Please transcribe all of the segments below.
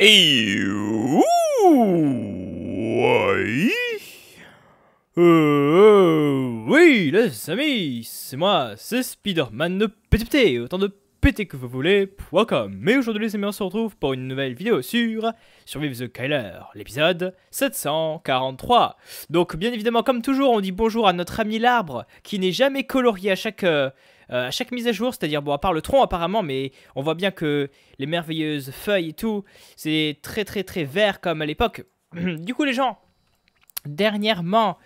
Et euh, oui. les amis, c'est moi, c'est Spider-Man de PTPT, autant de pété que vous voulez, .com. Mais aujourd'hui les amis, on se retrouve pour une nouvelle vidéo sur Survive the Kyler, l'épisode 743. Donc bien évidemment, comme toujours, on dit bonjour à notre ami l'arbre, qui n'est jamais colorié à chaque... Euh, euh, à chaque mise à jour, c'est-à-dire, bon, à part le tronc apparemment, mais on voit bien que les merveilleuses feuilles et tout, c'est très très très vert comme à l'époque. du coup, les gens, dernièrement,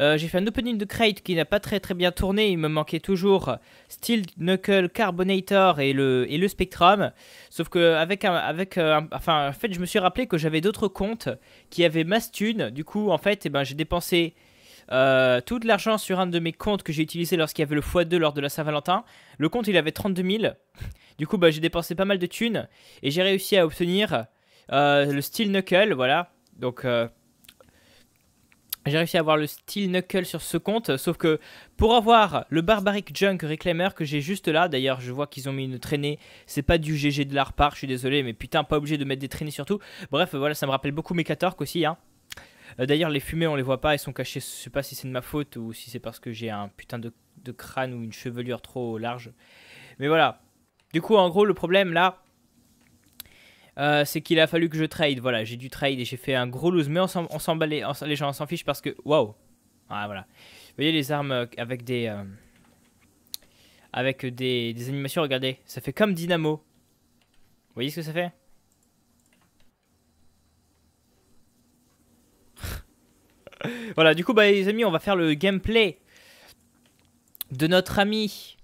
euh, j'ai fait un opening de crate qui n'a pas très très bien tourné, il me manquait toujours Steel Knuckle Carbonator et le, et le Spectrum. Sauf que avec un, avec euh, enfin en fait je me suis rappelé que j'avais d'autres comptes qui avaient Mastune. Du coup en fait et eh ben, j'ai dépensé euh, tout l'argent sur un de mes comptes que j'ai utilisé lorsqu'il y avait le x2 lors de la Saint-Valentin. Le compte, il avait 32 000. Du coup, bah, j'ai dépensé pas mal de thunes et j'ai réussi à obtenir euh, le Steel Knuckle. Voilà. Donc. Euh, j'ai réussi à avoir le Steel Knuckle sur ce compte, sauf que pour avoir le Barbaric Junk Reclaimer que j'ai juste là, d'ailleurs je vois qu'ils ont mis une traînée, c'est pas du GG de l'art part, je suis désolé, mais putain, pas obligé de mettre des traînées surtout. Bref, voilà, ça me rappelle beaucoup mes 14 aussi, hein. Euh, d'ailleurs, les fumées, on les voit pas, elles sont cachées. Je sais pas si c'est de ma faute ou si c'est parce que j'ai un putain de, crâne ou une chevelure trop large. Mais voilà. Du coup, en gros, le problème là, euh, c'est qu'il a fallu que je trade. Voilà, j'ai dû trade et j'ai fait un gros lose. Mais on s'en bat les, gens, on s'en fiche parce que waouh. Ah, voilà. Vous voyez les armes euh, avec des avec des, des animations. Regardez, ça fait comme Dynamo. Vous voyez ce que ça fait voilà, du coup, bah, les amis, on va faire le gameplay de notre ami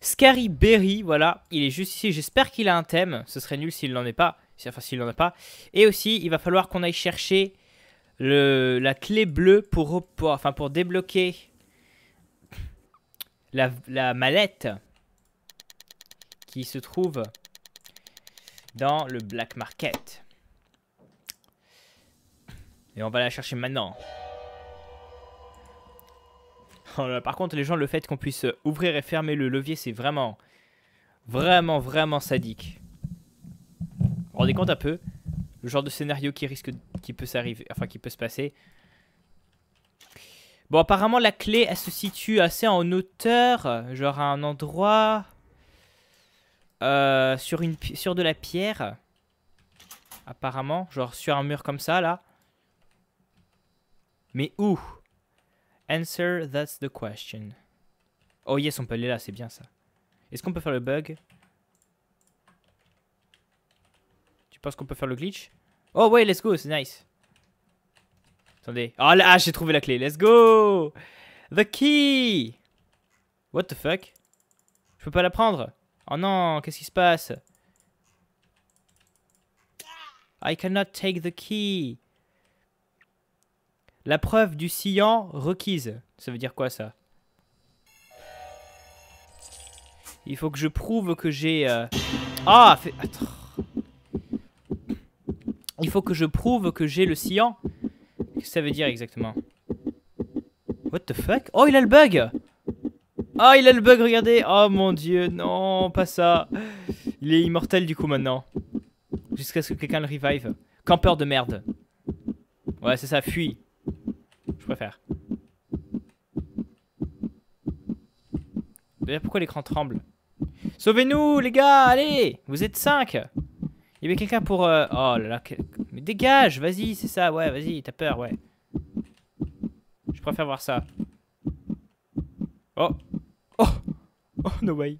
Scary Berry. Voilà, il est juste ici. J'espère qu'il a un thème. Ce serait nul s'il n'en est pas. Enfin, s'il n'en a pas. Et aussi, il va falloir qu'on aille chercher la clé bleue pour, pour, enfin, pour débloquer la, la mallette qui se trouve dans le black market. Et on va la chercher maintenant. Euh, par contre, les gens, le fait qu'on puisse euh, ouvrir et fermer le levier, c'est vraiment, vraiment, vraiment sadique. Vous vous rendez compte un peu le genre de scénario qui risque, qui peut s'arriver, enfin qui peut se passer. Bon, apparemment la clé, elle se situe assez en hauteur, genre à un endroit euh, sur une, sur de la pierre. Apparemment, genre sur un mur comme ça là. Mais où Answer, that's the question. Oh yes, on peut aller là, c'est bien ça. Est-ce qu'on peut faire le bug Tu penses qu'on peut faire le glitch Oh ouais, let's go, c'est nice. Attendez. Oh là, ah, j'ai trouvé la clé. Let's go The key What the fuck Je peux pas la prendre Oh non, qu'est-ce qui se passe I cannot take the key. La preuve du sillon requise. Ça veut dire quoi ça Il faut que je prouve que j'ai... Euh, ah Il faut que je prouve que j'ai le sillon Qu'est-ce que ça veut dire exactement What the fuck Oh, il a le bug Ah, oh, il a le bug, regardez Oh mon dieu, non, pas ça Il est immortel du coup maintenant. Jusqu'à ce que quelqu'un le revive. Campeur de merde. Ouais, c'est ça, fuis je préfère. D'ailleurs, pourquoi l'écran tremble Sauvez-nous, les gars, allez Vous êtes 5 Il y avait quelqu'un pour... Euh, oh là là, mais dégage, vas-y, c'est ça, ouais, vas-y, t'as peur, ouais. Je préfère voir ça. Oh Oh Oh, no way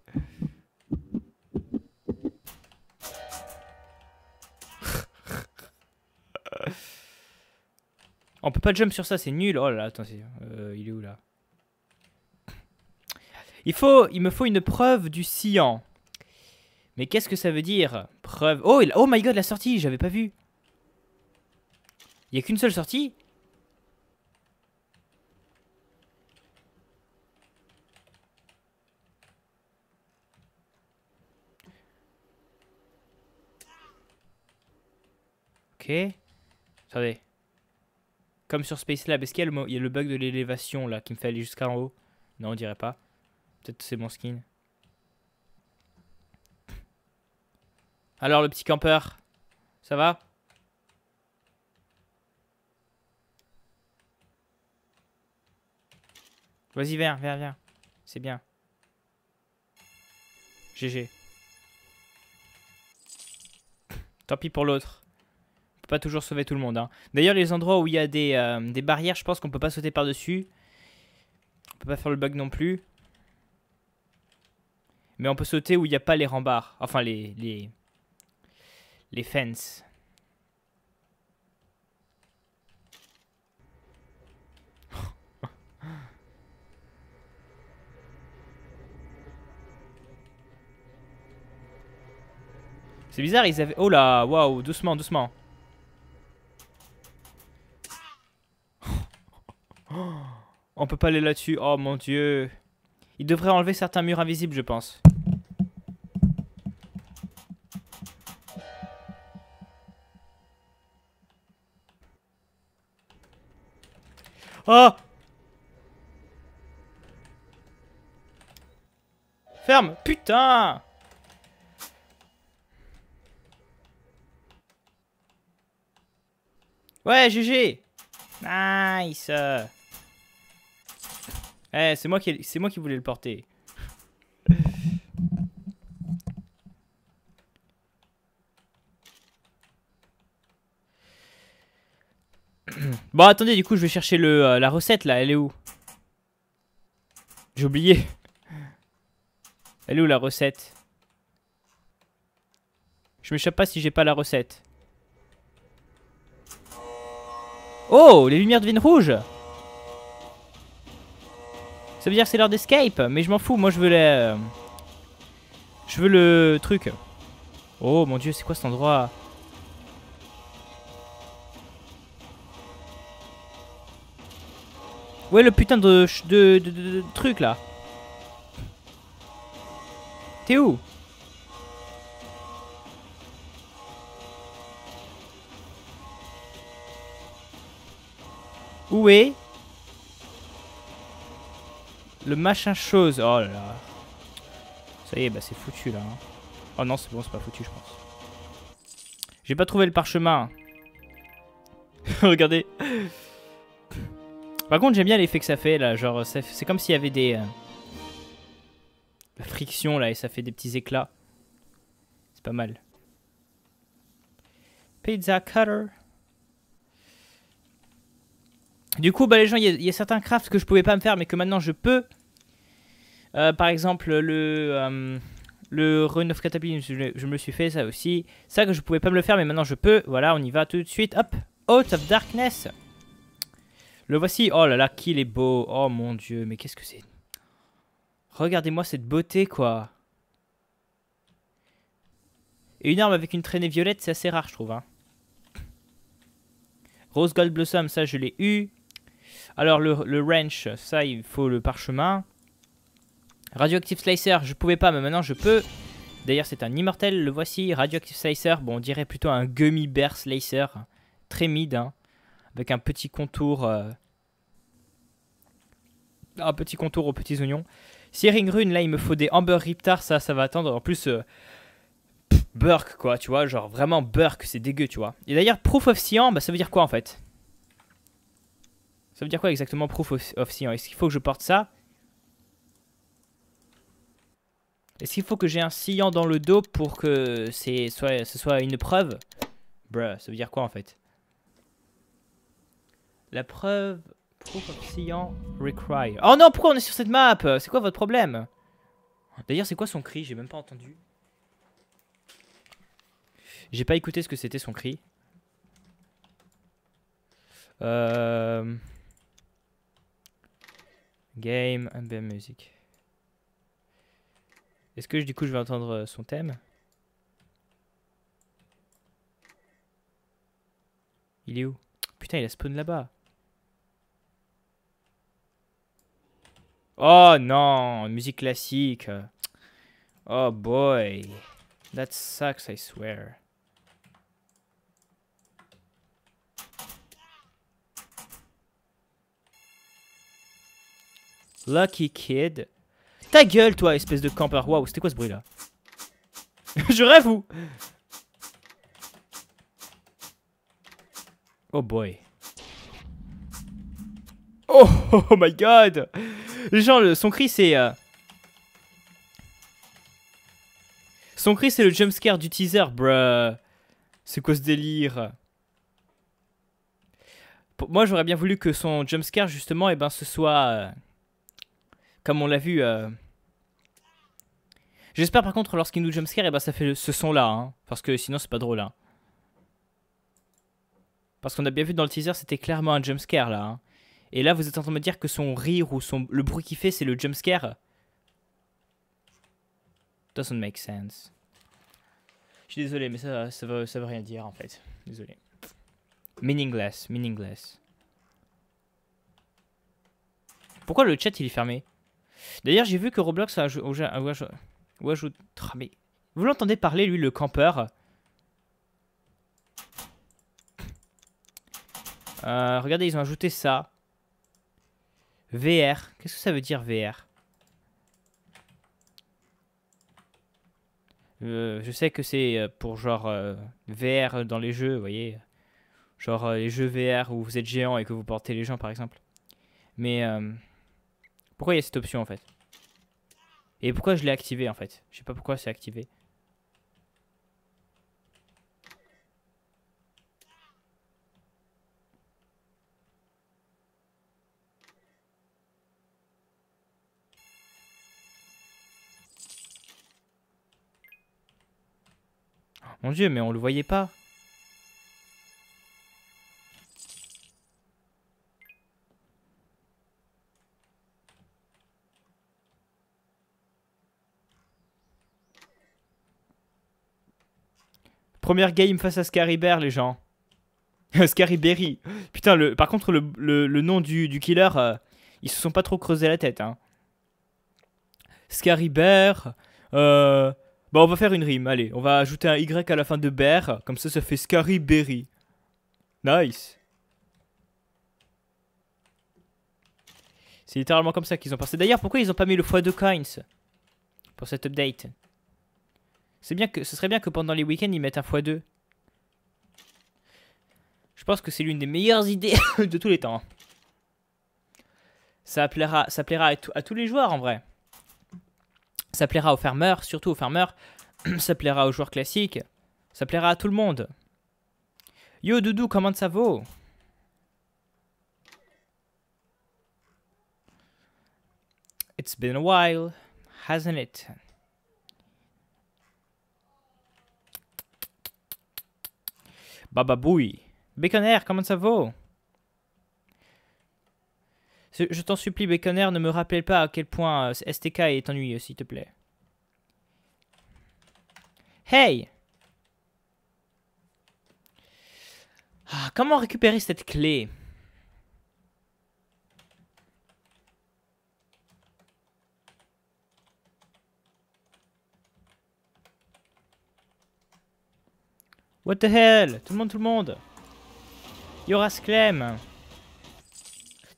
On peut pas jump sur ça, c'est nul. Oh là là, attends, euh, il est où là il, faut, il me faut une preuve du sillon Mais qu'est-ce que ça veut dire Preuve. Oh, oh my god, la sortie, j'avais pas vu. Il y a qu'une seule sortie Ok. Attendez. Comme sur Space Lab, est-ce qu'il y, a le bug de l'élévation là qui me fait aller jusqu'en haut Non, on dirait pas. Peut-être c'est mon skin. Alors le petit campeur, ça va Vas-y, viens, viens, viens. C'est bien. GG. Tant pis pour l'autre pas toujours sauver tout le monde. Hein. D'ailleurs, les endroits où il y a euh, des, barrières, je pense qu'on peut pas sauter par-dessus. On peut pas faire le bug non plus. Mais on peut sauter où il n'y a pas les rembards. Enfin, les... Les, les fences. C'est bizarre, ils avaient... Oh là, waouh, doucement, doucement. On peut pas aller là-dessus. Oh mon dieu. Il devrait enlever certains murs invisibles, je pense. Oh Ferme Putain Ouais, GG Nice eh, c'est moi, qui... moi qui voulais le porter. bon, attendez, du coup, je vais chercher euh, la recette, là. Elle est où J'ai oublié. Elle est où, la recette Je m'échappe pas si j'ai pas la recette. Oh, les lumières deviennent rouges ça veut dire que c'est l'heure d'escape, mais je m'en fous, moi je veux les... Je veux le truc. Oh mon dieu, c'est quoi cet endroit Où est le putain de, de, de, de truc là. T'es où Où est le machin chose. Oh là là. Ça y est, bah c'est foutu là. Hein. Oh non, c'est bon, c'est pas foutu, je pense. J'ai pas trouvé le parchemin. Hein. Regardez. Par contre, j'aime bien l'effet que ça fait là. Genre, c'est comme s'il y avait des. Euh, la friction là, et ça fait des petits éclats. C'est pas mal. Pizza cutter. Du coup, bah, les gens, il y, a certains crafts que je pouvais pas me faire, mais que maintenant je peux. Euh, par exemple, le, euh, le Rune of je, me suis fait ça aussi. Ça que je pouvais pas me le faire, mais maintenant je peux. Voilà, on y va tout de suite. Hop, Out of Darkness. Le voici. Oh là là, qu'il est beau. Oh mon dieu, mais qu'est-ce que c'est Regardez-moi cette beauté, quoi. Et une arme avec une traînée violette, c'est assez rare, je trouve. Hein. Rose Gold Blossom, ça je l'ai eu. Alors, le, wrench, ça, il faut le parchemin. Radioactive Slicer, je pouvais pas, mais maintenant je peux. D'ailleurs, c'est un immortel, le voici. Radioactive Slicer, bon, on dirait plutôt un Gummy Bear Slicer. Très mid, hein, avec un petit contour... Euh, un petit contour aux petits oignons. Searing Rune, là, il me faut des Amber Riptar, ça, ça va attendre. En plus... burke euh, Burk, quoi, tu vois, genre vraiment Burk, c'est dégueu, tu vois. Et d'ailleurs, Proof of Sian, bah, ça veut dire quoi en fait ça veut dire quoi exactement proof of science Est-ce qu'il faut que je porte ça Est-ce qu'il faut que j'ai un sillon dans le dos pour que soit, ce soit une preuve Bruh, ça veut dire quoi en fait La preuve... Proof of sillon require... Oh non, pourquoi on est sur cette map C'est quoi votre problème D'ailleurs, c'est quoi son cri J'ai même pas entendu. J'ai pas écouté ce que c'était son cri. Euh... Game, ambient music. Est-ce que du coup je vais entendre euh, son thème Il est où Putain, il a spawn là-bas. Oh non, musique classique. Oh boy. That sucks, I swear. Lucky Kid. Ta gueule, toi, espèce de camper. Waouh, c'était quoi ce bruit-là Je rêve ou Oh boy. Oh, oh, my god Genre, le, son cri, c'est... Euh, son cri, c'est le jumpscare du teaser, bruh. C'est quoi ce délire Moi, j'aurais bien voulu que son jumpscare, justement, et eh ben, ce soit... Euh, comme on l'a vu. Euh, j'espère par contre, lorsqu'il nous jumpscare, et eh ben, ça fait ce son-là. Hein, parce que sinon, c'est pas drôle. Hein. Parce qu'on a bien vu dans le teaser, c'était clairement un jumpscare là. Hein. Et là, vous êtes en train de me dire que son rire ou son... le bruit qu'il fait, c'est le jumpscare Doesn't make sense. Je suis désolé, mais ça, ça, veut, ça rien dire en fait. Désolé. Meaningless, meaningless. Pourquoi le chat il est fermé D'ailleurs, j'ai vu que Roblox a, ajouté... Ah, mais vous l'entendez parler, lui, le campeur euh, Regardez, ils ont ajouté ça. VR. Qu'est-ce que ça veut dire, VR euh, Je sais que c'est euh, pour genre VR dans les jeux, vous voyez Genre les jeux VR où vous êtes géant et que vous portez les gens, par exemple. Mais... Pourquoi il y a cette option en fait Et pourquoi je l'ai activé en fait Je sais pas pourquoi c'est activé. Oh mon dieu, mais on le voyait pas. Première game face à Bear, les gens. Berry Putain, le, par contre, le, nom du, du killer, euh, ils se sont pas trop creusé la tête. Hein. Bear Euh, on va faire une rime. Allez, on va ajouter un Y à la fin de Bear. Comme ça, ça fait Berry Nice. C'est littéralement comme ça qu'ils ont passé. D'ailleurs, pourquoi ils ont pas mis le foie de Coins pour cette update c'est bien que, ce serait bien que pendant les week-ends, ils mettent un x2. Je pense que c'est l'une des meilleures idées de tous les temps. Hein. Ça plaira, ça plaira à, tous les joueurs en vrai. Ça plaira aux fermeurs, surtout aux fermeurs. ça plaira aux joueurs classiques. Ça plaira à tout le monde. Yo Doudou, comment ça vaut It's been a while, hasn't it Bababouille. Béconner, comment ça vaut Je t'en supplie, Baconner, ne me rappelle pas à quel point euh, STK est ennuyeux, s'il te plaît. Hey ah, Comment récupérer cette clé What the hell Tout le monde, tout le monde Yoras Clem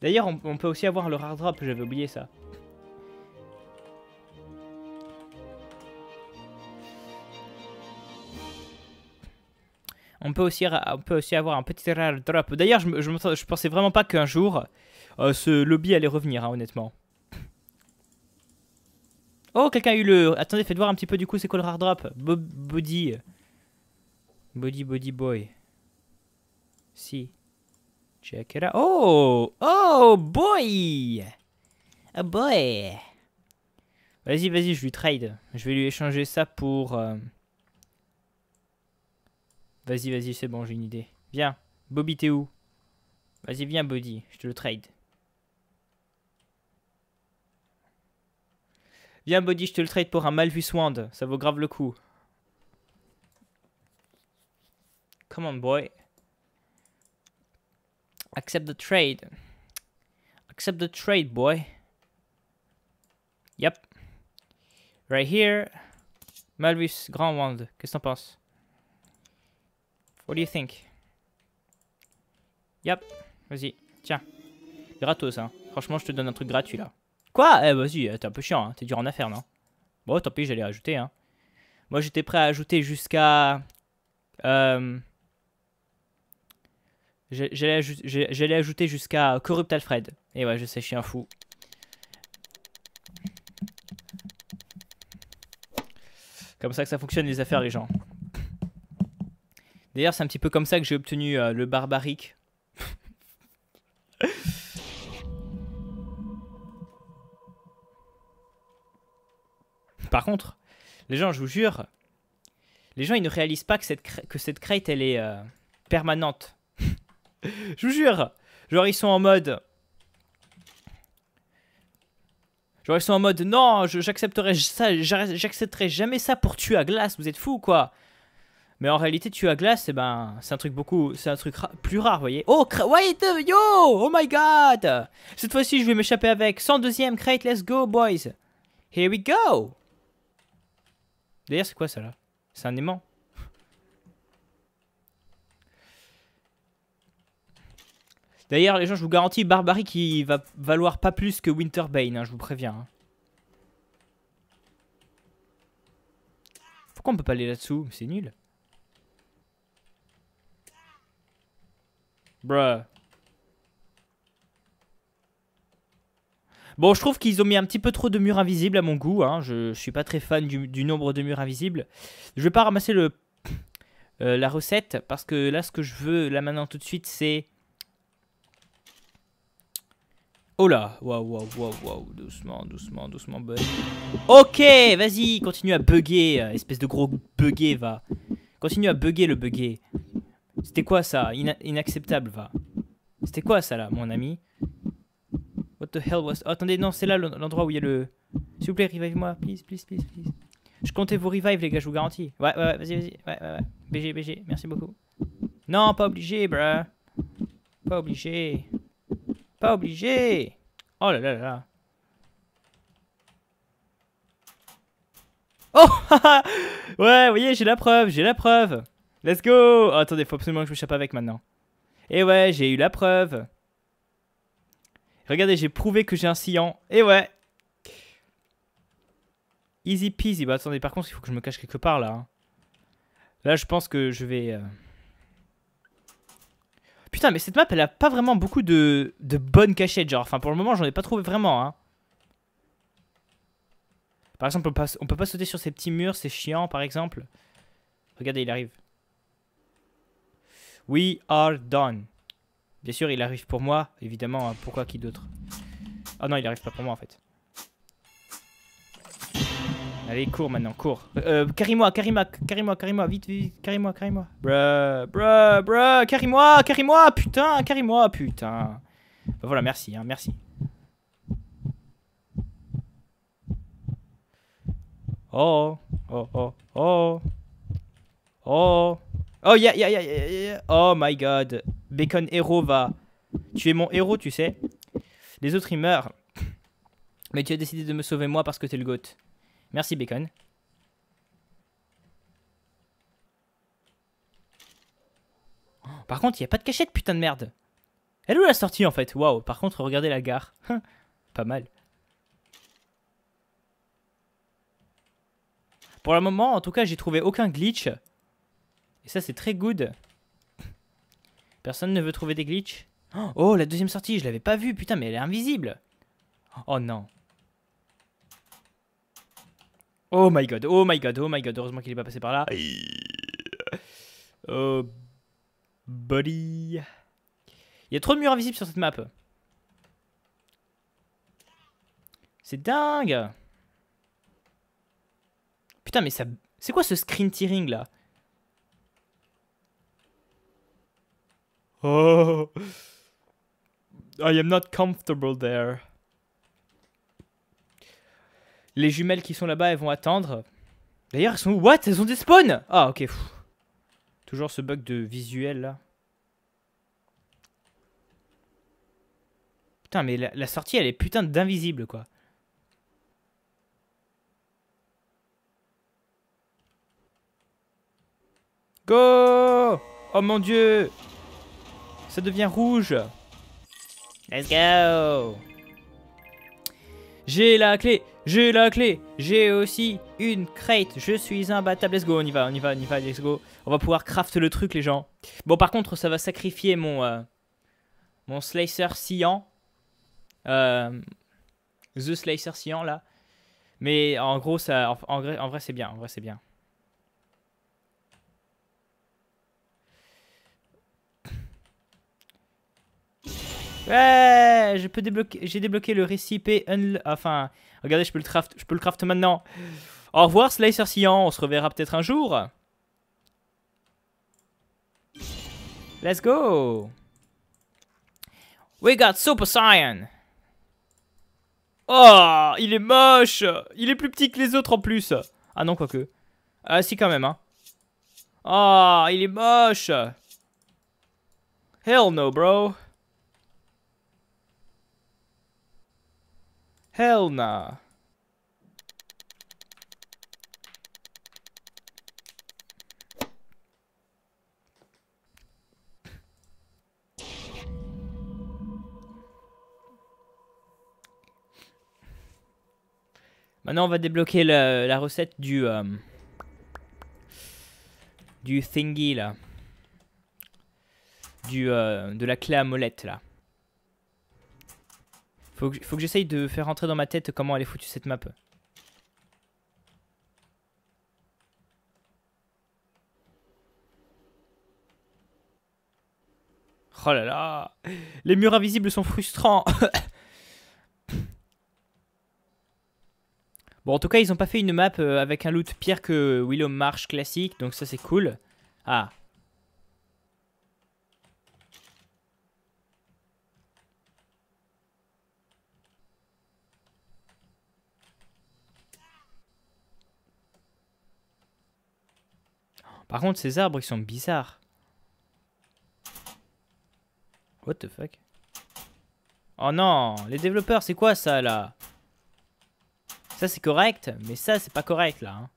D'ailleurs, on, peut aussi avoir le rare drop, j'avais oublié ça. On peut, aussi, on peut aussi avoir un petit rare drop. D'ailleurs, je, pensais vraiment pas qu'un jour, euh, ce lobby allait revenir, hein, honnêtement. Oh, quelqu'un a eu le... Attendez, faites voir un petit peu du coup, c'est quoi le rare drop Body... Body Body Boy. Si. Check it out. Oh! Oh, boy! Oh boy! Vas-y, vas-y, je lui trade. Je vais lui échanger ça pour... Euh, vas-y, vas-y, c'est bon, j'ai une idée. Viens, Bobby, t'es où Vas-y, viens, Body, je te le trade. Viens, Body, je te le trade pour un Malvus Wand. Ça vaut grave le coup. Come on, boy. Accept the trade. Accept the trade, boy. Yep. Right here. Malvis, Grand Wand. Qu'est-ce que t'en penses? What do you think? Yep. Vas-y. Tiens. Gratos, hein. Franchement, je te donne un truc gratuit, là. Quoi Eh, vas-y, eh, t'es un peu chiant, hein. T'es dur en affaire, non Bon, tant pis, j'allais rajouter, hein. Moi, j'étais prêt à ajouter jusqu'à... Euh, J'allais ajouter, jusqu'à Corrupt Alfred. Et ouais, je sais, je suis un fou. Comme ça que ça fonctionne les affaires, les gens. D'ailleurs, c'est un petit peu comme ça que j'ai obtenu euh, le barbarique. Par contre, les gens, je vous jure, les gens, ils ne réalisent pas que cette, que cette crête, elle est euh, permanente. Je vous jure. Genre, ils sont en mode. Genre, ils sont en mode Non, j'accepterai ça, j'accepterai jamais ça pour tuer à glace, vous êtes fous quoi. Mais en réalité, tuer à glace, eh ben, c'est un truc beaucoup. C'est un truc plus rare, voyez. Oh, wait, yo Oh my god Cette fois-ci, je vais m'échapper avec 102ème crate, let's go, boys Here we go D'ailleurs, c'est quoi ça là C'est un aimant D'ailleurs, les gens, je vous garantis, Barbarie qui va valoir pas plus que Winterbane, hein, je vous préviens. Hein. Pourquoi on peut pas aller là-dessous C'est nul. Bruh. Bon, je trouve qu'ils ont mis un petit peu trop de murs invisibles à mon goût. Hein. Je, suis pas très fan du, nombre de murs invisibles. Je vais pas ramasser le, euh, la recette parce que là, ce que je veux, là maintenant tout de suite, c'est Oh là, waouh, waouh, waouh, waouh, doucement, doucement, doucement, bug. Ok, vas-y, continue à bugger, euh, espèce de gros bugger, va. Continue à bugger le bugger. C'était quoi ça Inacceptable, va. C'était quoi ça là, mon ami What the hell was... attendez, non, c'est là l'endroit où il y a le... S'il vous plaît, revive-moi, please, please, please, please. Je comptais vous revive, les gars, je vous garantis. Ouais, ouais, ouais, vas-y, vas-y, ouais, ouais. BG, BG, merci beaucoup. Non, pas obligé, bruh. Pas obligé. Pas obligé. Oh là là là. Oh Ouais, vous voyez, j'ai la preuve, j'ai la preuve. Let's go oh, Attendez, faut absolument que je me avec maintenant. Et ouais, j'ai eu la preuve. Regardez, j'ai prouvé que j'ai un sillon. Et ouais. Easy peasy. Bah attendez, par contre, il faut que je me cache quelque part là. Hein. Là, je pense que je vais... Euh, Putain, mais cette map, elle a pas vraiment beaucoup de, bonnes cachettes, genre. Enfin, pour le moment, j'en ai pas trouvé vraiment, hein. Par exemple, on peut, pas, sauter sur ces petits murs, c'est chiant, par exemple. Regardez, il arrive. We are done. Bien sûr, il arrive pour moi, évidemment. Hein. pourquoi qui d'autre Ah oh, non, il arrive pas pour moi, en fait. Allez, cours maintenant, cours. Euh, carry moi carry moi carry moi carry moi vite, vite, carry moi carry moi Bruh, bruh, bruh, carry moi carry moi putain, carry moi putain. Bah voilà, merci, hein, merci. Oh, oh, oh, oh. Oh. Oh, yeah, yeah, yeah, yeah. Oh my god. Bacon Hero va. Tu es mon héros, tu sais. Les autres, ils meurent. Mais tu as décidé de me sauver moi parce que t'es le GOAT. Merci Bacon. par contre, il n'y a pas de cachette, putain de merde. Elle est où la sortie en fait Waouh, par contre, regardez la gare. pas mal. Pour le moment, en tout cas, j'ai trouvé aucun glitch. Et ça, c'est très good. Personne ne veut trouver des glitches. Oh, la deuxième sortie, je l'avais pas vue, putain, mais elle est invisible. Oh non. Oh my god, oh my god, oh my god, heureusement qu'il est pas passé par là. Oh, buddy. Il y a trop de murs invisibles sur cette map. C'est dingue. Putain, mais ça... C'est quoi ce screen tearing, là Oh... I am not comfortable there. Les jumelles qui sont là-bas, elles vont attendre. D'ailleurs, elles sont où What Elles ont des spawns Ah, ok. Toujours ce bug de visuel, là. Putain, mais la sortie, elle est putain d'invisible, quoi. Go Oh mon dieu Ça devient rouge Let's go J'ai la clé j'ai la clé. J'ai aussi une crate. Je suis imbattable. Let's go, on y va, on y va, on y va, let's go. On va pouvoir craft le truc, les gens. Bon, par contre, ça va sacrifier mon, euh, mon Slicer sciant. Euh, the Slicer sciant, là. Mais en gros, ça, en vrai c'est bien. En vrai, c'est bien. Ouais, je peux débloquer, j'ai débloqué le récipé Enfin, regardez, je peux le craft, je peux le maintenant. Au revoir, Slicer Sian, on se reverra peut-être un jour. Let's go. We got Super Saiyan. Oh, il est moche. Il est plus petit que les autres en plus. Ah non, quoique. Ah, si, quand même, hein. Oh, il est moche. Hell no, bro. Hell nah. Maintenant, on va débloquer la, recette du... Euh, du thingy, là. Du, euh, de la clé à molette, là. Faut que, j'essaye de faire rentrer dans ma tête comment elle est foutue cette map. Oh là là Les murs invisibles sont frustrants Bon, en tout cas, ils ont pas fait une map euh, avec un loot pire que Willow Marsh classique, donc ça c'est cool. Ah, Par contre, ces arbres, ils sont bizarres. What the fuck Oh non Les développeurs, c'est quoi ça, là Ça, c'est correct, mais ça, c'est pas correct, là. Hein.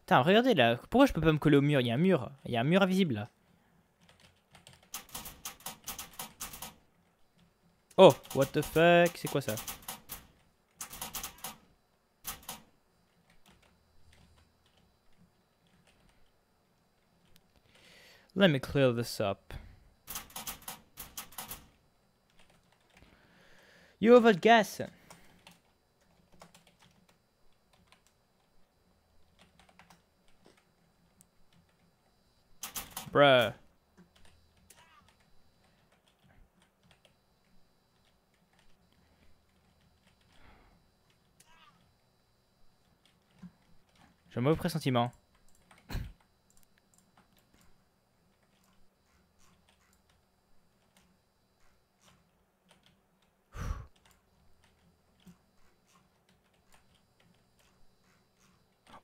Putain, regardez là, pourquoi je peux pas me coller au mur Il y a un mur, il y a un mur invisible là. Oh, what the fuck C'est quoi ça Let me clear this up. You have a guess. Bruh. J'ai un mauvais pressentiment.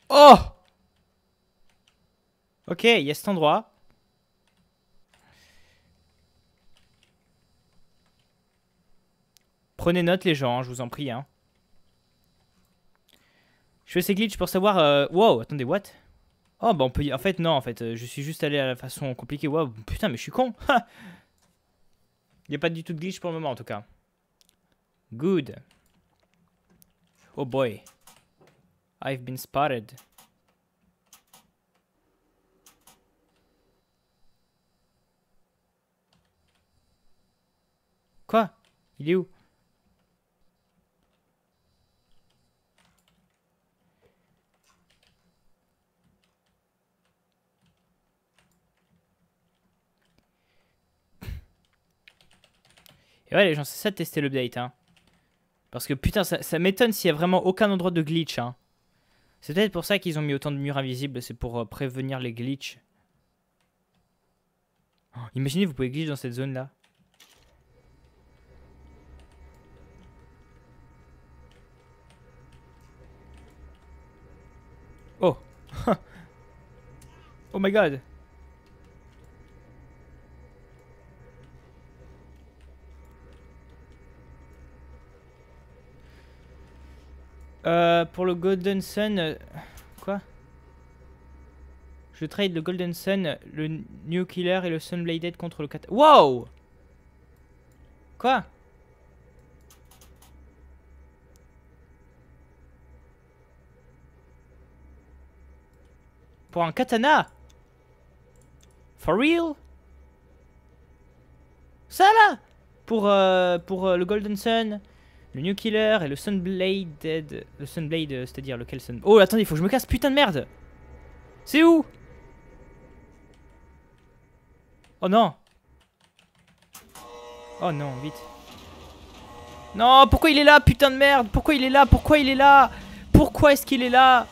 Oh Ok, il y a cet endroit. Prenez note les gens, hein, je vous en prie. Hein. Je fais ces glitches pour savoir. Euh, wow, attendez, what Oh, bah on peut y. En fait, non, en fait, euh, je suis juste allé à la façon compliquée. Wow, putain, mais je suis con Il n'y a pas du tout de glitch pour le moment, en tout cas. Good. Oh boy. I've been spotted. Quoi Il est où ouais, les gens, c'est ça de tester l'update. Hein. Parce que putain, ça, m'étonne s'il y a vraiment aucun endroit de glitch. Hein. C'est peut-être pour ça qu'ils ont mis autant de murs invisibles, c'est pour euh, prévenir les glitches. Oh, imaginez, vous pouvez glitch dans cette zone-là. Oh Oh my god Euh, pour le Golden Sun... Euh, quoi Je trade le Golden Sun, le New Killer et le Sunbladed contre le Katana... Wow Quoi Pour un katana For real Ça là Pour, euh, pour le Golden Sun le New Killer et le Sunblade dead, Le Sunblade, c'est-à-dire lequel Sun... Oh, attendez, il faut que je me casse, putain de merde C'est où Oh non Oh non, vite. Non, pourquoi il est là, putain de merde Pourquoi il est là Pourquoi il est là Pourquoi est-ce qu'il est là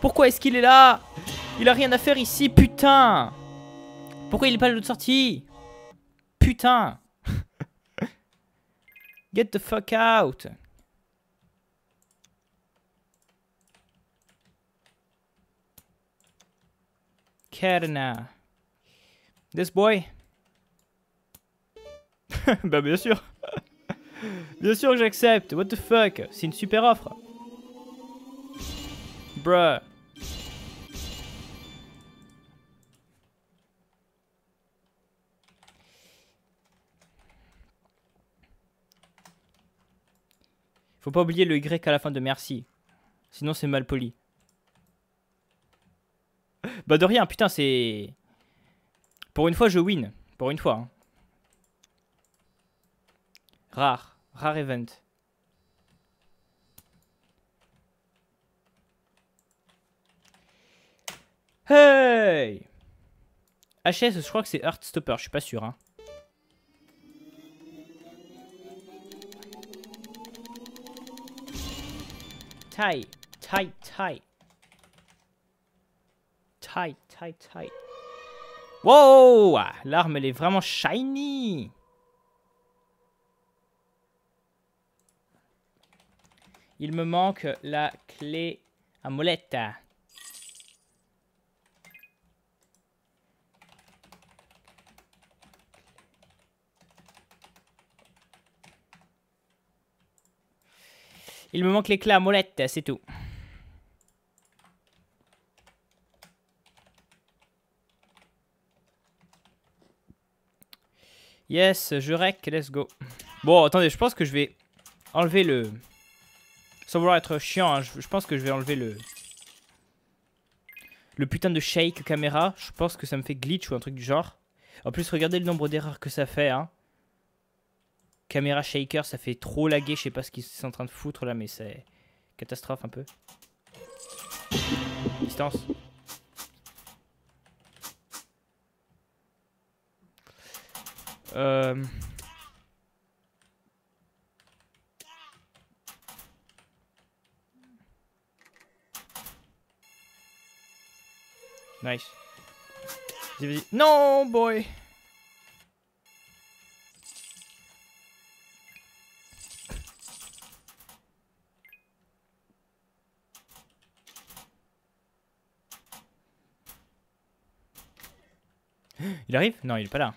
Pourquoi est-ce qu'il est là Il a rien à faire ici, putain Pourquoi il est pas à l'autre sortie Putain Get the fuck out. Kerna. This boy. bah bien sûr. bien sûr que j'accepte. What the fuck. C'est une super offre. Bruh. faut pas oublier le Y à la fin de merci. Sinon, c'est mal poli. bah, de rien, putain, c'est. Pour une fois, je win. Pour une fois. Hein. Rare. Rare event. Hey HS, je crois que c'est Heartstopper, je suis pas sûr. Hein. tight, tight, tight. Tight, tight, tight. Wow L'arme, elle est vraiment shiny Il me manque la clé à molette. Il me manque l'éclat molette, c'est tout. Yes, je rec, let's go. Bon, attendez, je pense que je vais enlever le... Sans vouloir être chiant, hein, je, pense que je vais enlever le... Le putain de shake caméra. Je pense que ça me fait glitch ou un truc du genre. En plus, regardez le nombre d'erreurs que ça fait, hein. Caméra shaker, ça fait trop laguer. Je sais pas ce qu'ils sont en train de foutre là, mais c'est catastrophe un peu. Distance. Euh. Nice. Non, boy Il arrive Non, il est pas là.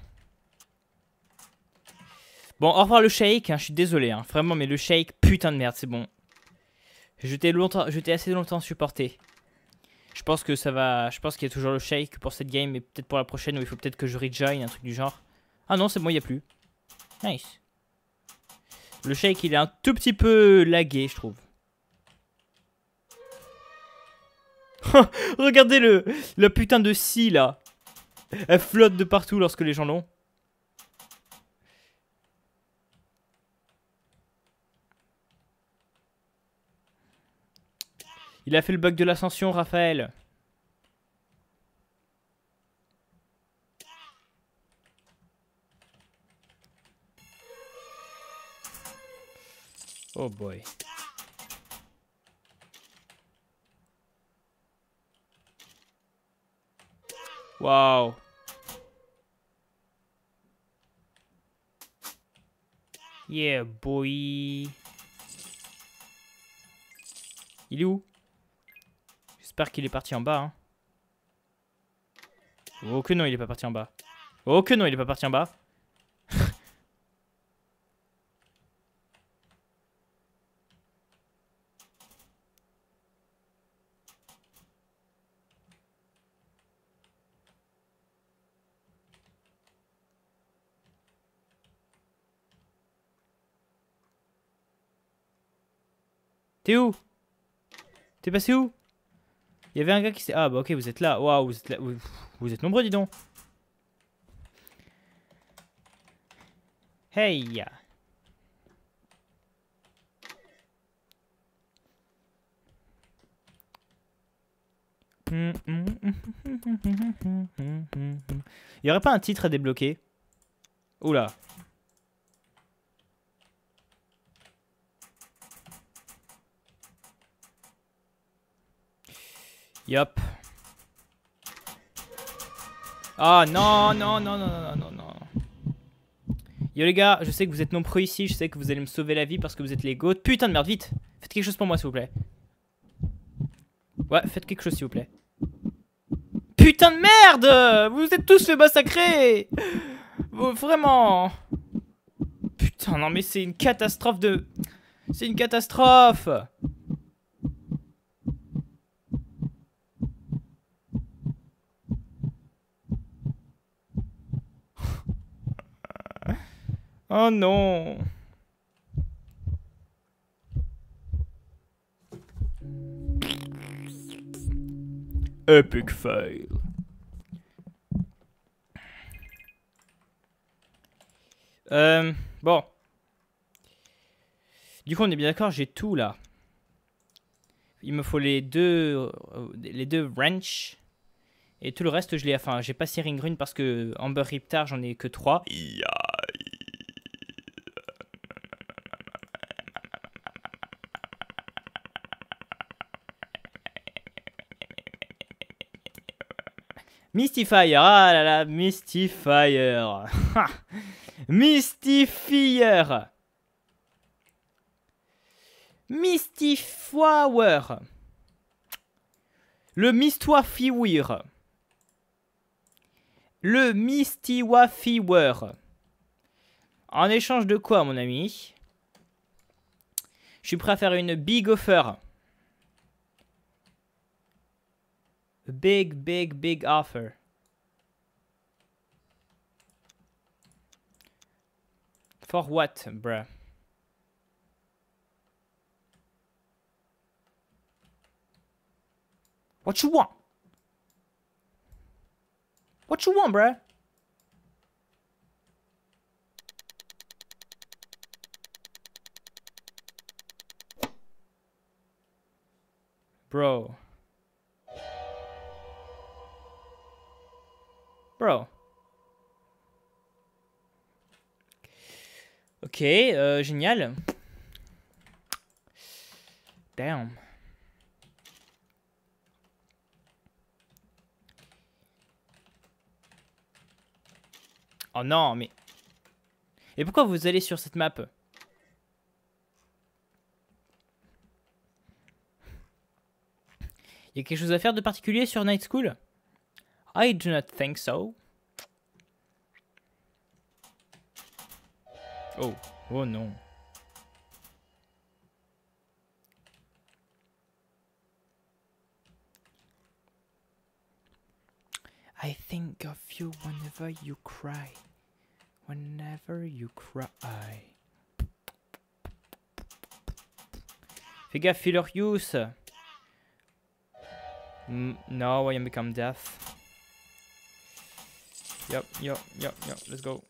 Bon, au revoir le shake, hein, je suis désolé, hein. vraiment, mais le shake, putain de merde, c'est bon. Je assez longtemps supporté. Je pense que ça va, je pense qu'il y a toujours le shake pour cette game, mais peut-être pour la prochaine où il faut peut-être que je rejoigne un truc du genre. Ah non, c'est bon, il n'y a plus. Nice. Le shake, il est un tout petit peu lagué, je trouve. Regardez le, le putain de scie, là. Elle flotte de partout lorsque les gens l'ont. Il a fait le bug de l'ascension, Raphaël. Oh boy. Wow. Yeah, boy. Il est où J'espère qu'il est parti en bas. Hein. Oh que non, il est pas parti en bas. Oh que non, il est pas parti en bas. T'es où T'es passé où Il y avait un gars qui s'est... Ah bah ok, vous êtes là. Waouh, vous êtes là. Vous êtes nombreux, dis donc. Hey Il y aurait pas un titre à débloquer Oula, Yop Ah non, non, non, non, non, non, non. Yo les gars, je sais que vous êtes nombreux ici, je sais que vous allez me sauver la vie parce que vous êtes les goats. Putain de merde, vite Faites quelque chose pour moi s'il vous plaît. Ouais, faites quelque chose s'il vous plaît. Putain de merde Vous êtes tous massacrés Vraiment Putain, non mais c'est une catastrophe de... C'est une catastrophe Oh non Epic fail. Euh, bon. Du coup, on est bien d'accord, j'ai tout là. Il me faut les deux, euh, les deux wrench. Et tout le reste, je l'ai. Enfin, j'ai pas Searing Rune parce que Amber Riptar, j'en ai que trois. Mystifier, ah là là, Mystifier. Mystifier. Mystifower. Le Mystifier. Le Mystifier. En échange de quoi, mon ami Je suis prêt à faire une big offer. Big, big, big offer. For what, bruh? What you want? What you want, bruh? Bro. Bro. Ok, euh, génial. Damn. Oh non, mais... Et pourquoi vous allez sur cette map Il y a quelque chose à faire de particulier sur Night School I do not think so. Oh, oh no. I think of you whenever you cry. Whenever you cry. Figure gaffe, Filler Use! Mm, no, I am become deaf. Yep, yep, yep, yep. Let's go.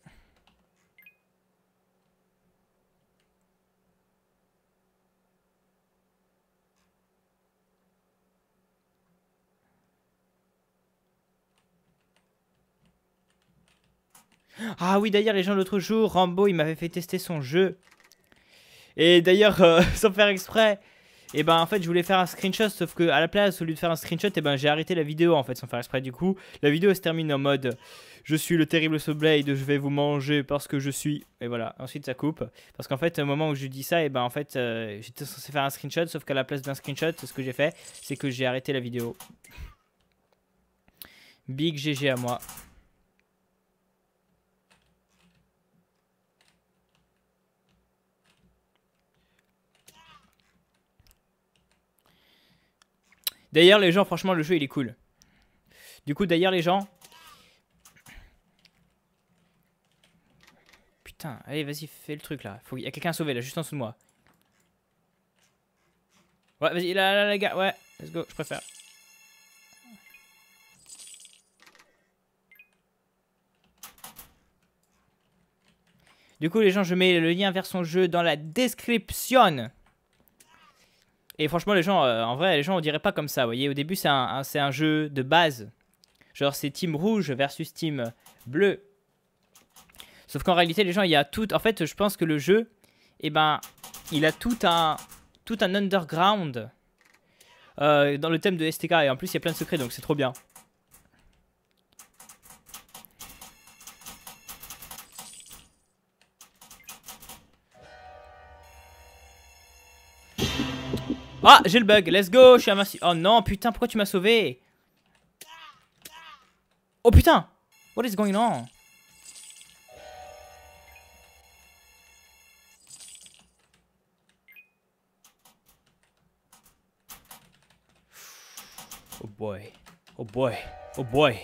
Ah oui, d'ailleurs, les gens l'autre jour, Rambo, il m'avait fait tester son jeu. Et d'ailleurs, euh, sans faire exprès, et ben en fait je voulais faire un screenshot sauf que à la place au lieu de faire un screenshot et eh ben j'ai arrêté la vidéo en fait sans faire exprès du coup la vidéo se termine en mode je suis le terrible Soblade je vais vous manger parce que je suis et voilà ensuite ça coupe parce qu'en fait au moment où je dis ça et eh ben en fait euh, j'étais censé faire un screenshot sauf qu'à la place d'un screenshot ce que j'ai fait c'est que j'ai arrêté la vidéo Big GG à moi D'ailleurs, les gens, franchement, le jeu, il est cool. Du coup, d'ailleurs, les gens... Putain, allez, vas-y, fais le truc, là. Faut... Il y a quelqu'un à sauver, là, juste en dessous de moi. Ouais, vas-y, là, là, là, les gars, ouais. Let's go, je préfère. Du coup, les gens, je mets le lien vers son jeu dans la description. Et franchement, les gens, euh, en vrai, les gens, on dirait pas comme ça. Vous voyez, au début, c'est un, c'est un jeu de base. Genre, c'est team rouge versus team bleu. Sauf qu'en réalité, les gens, il y a tout. En fait, je pense que le jeu, Et eh ben, il a tout un, tout un underground euh, dans le thème de STK. Et en plus, il y a plein de secrets, donc c'est trop bien. Ah, j'ai le bug. Let's go. Je suis Oh non, putain, pourquoi tu m'as sauvé Oh putain. What is going on Oh boy. Oh boy. Oh boy.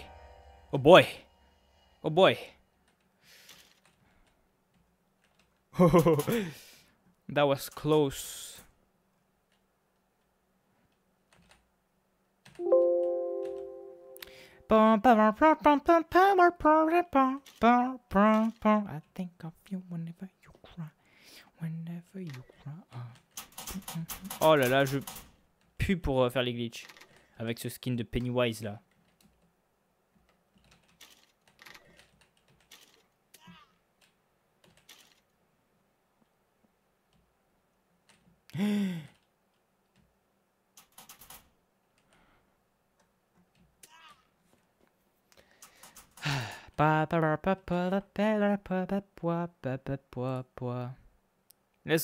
Oh boy. Oh boy. that was close. I think of you whenever you cry. Whenever you cry. Oh là là, je pue pour faire les glitches. Avec ce skin de Pennywise là. Let's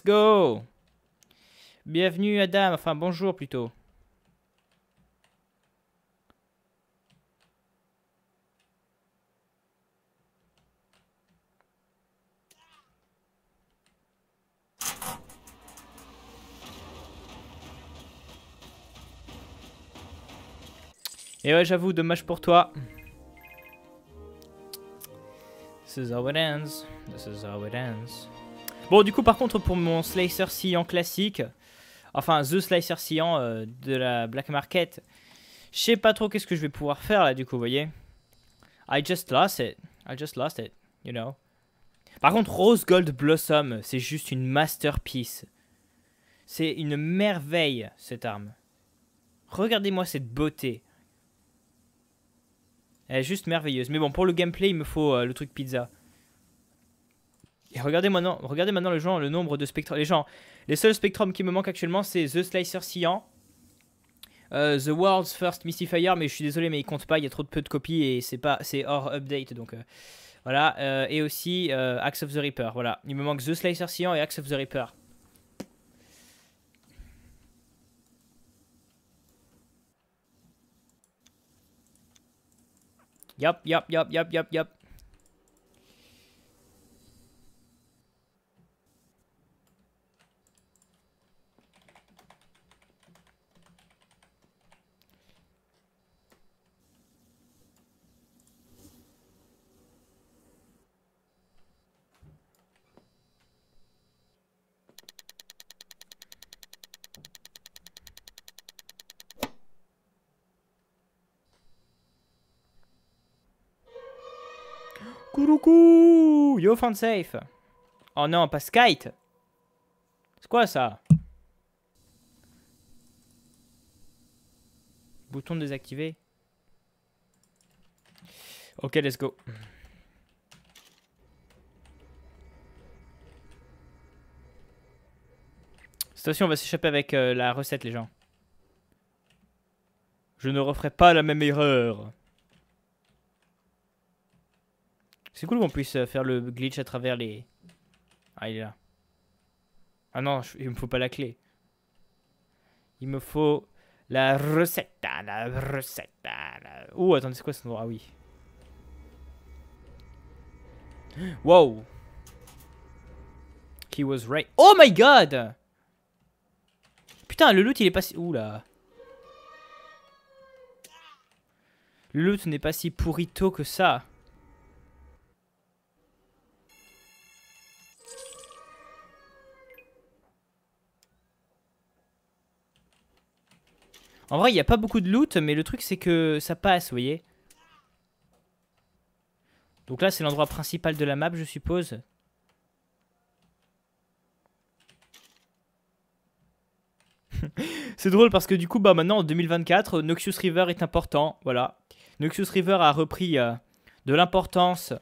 go Bienvenue Adam, enfin bonjour plutôt. Et ouais j'avoue, dommage pour toi. This is how it ends. This is how ends. Bon, du coup, par contre, pour mon Slicer Sillant classique, enfin, The Slicer Sillant euh, de la Black Market, je sais pas trop qu'est-ce que je vais pouvoir faire là, du coup, vous voyez. I just lost it. I just lost it, you know. Par contre, Rose Gold Blossom, c'est juste une masterpiece. C'est une merveille, cette arme. Regardez-moi cette beauté. Elle est juste merveilleuse. Mais bon, pour le gameplay, il me faut euh, le truc pizza. Et regardez maintenant, regardez maintenant le, genre, le nombre de spectres. Les gens, les seuls spectrums qui me manquent actuellement, c'est The Slicer Cyan, euh, The World's First Mystifier, mais je suis désolé, mais il compte pas, il y a trop de peu de copies et c'est pas, c'est hors update, donc euh, voilà. et aussi Axe of the Reaper, voilà. Il me manque The Slicer Cyan et Axe of the Reaper. Yep, yep, yep, yep, yep, yep. Yo Yo safe Oh non, pas Skype C'est quoi ça Bouton désactivé. Ok, let's go. Cette fois on va s'échapper avec euh, la recette, les gens. Je ne referai pas la même erreur. C'est cool qu'on puisse euh, faire le glitch à travers les... Ah, il est là. Ah non, il me faut pas la clé. Il me faut la recette. Hein, la recette. Hein, la... Oh, attendez, c'est quoi ce nom Ah oui. Wow. He was right. Oh my god Putain, le loot, il est pas si... Ouh là. Le loot n'est pas si pourrito que ça. En vrai, il n'y a pas beaucoup de loot, mais le truc, c'est que ça passe, vous voyez. Donc là, c'est l'endroit principal de la map, je suppose. c'est drôle parce que du coup, bah maintenant, en 2024, Noxious River est important, voilà. Noxious River a repris euh, de l'importance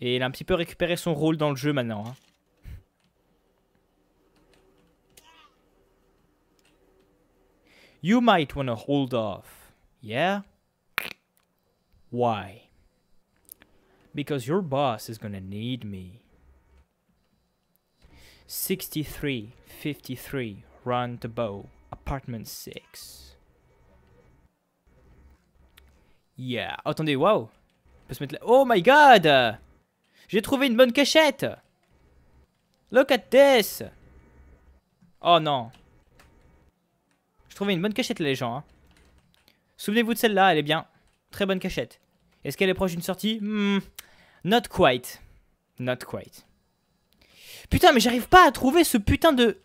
et il a un petit peu récupéré son rôle dans le jeu maintenant. Hein. You might want to hold off. Yeah? Why? Because your boss is gonna need me. Sixty-three, fifty-three, 53, Run the Bow, Apartment 6. Yeah. Attendez, wow! On peut se mettre là. Oh my god J'ai trouvé une bonne cachette Look at this Oh non trouvé une bonne cachette, là, les gens. Souvenez-vous de celle-là, elle est bien. Très bonne cachette. Est-ce qu'elle est proche d'une sortie hmm, Not quite. Not quite. Putain, mais j'arrive pas à trouver ce putain de...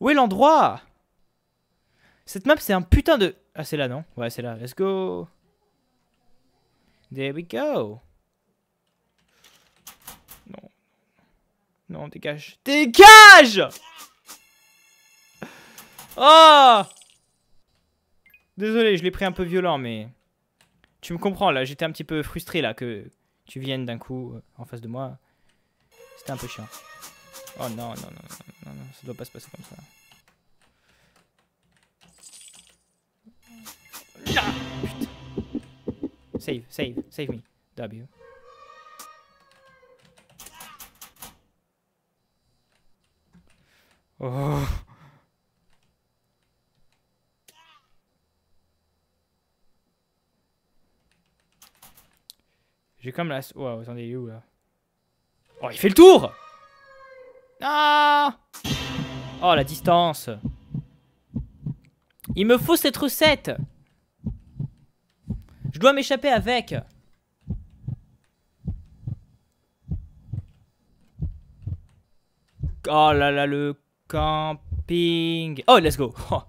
Où est l'endroit Cette map, c'est un putain de... Ah, c'est là, non Ouais, c'est là. Let's go. There we go. Non, dégage. Dégage Oh Désolé, je l'ai pris un peu violent, mais... Tu me comprends, là, j'étais un petit peu frustré, là, que tu viennes d'un coup euh, en face de moi. C'était un peu chiant. Oh non, non, non, non, non, ça doit pas se passer comme ça. putain. Save, save, save me. W. Oh. J'ai comme la... Oh, attendez, il est où, là Oh, il fait le tour Ah Oh, la distance Il me faut cette recette Je dois m'échapper avec Oh là là, le Camping. Oh, let's go.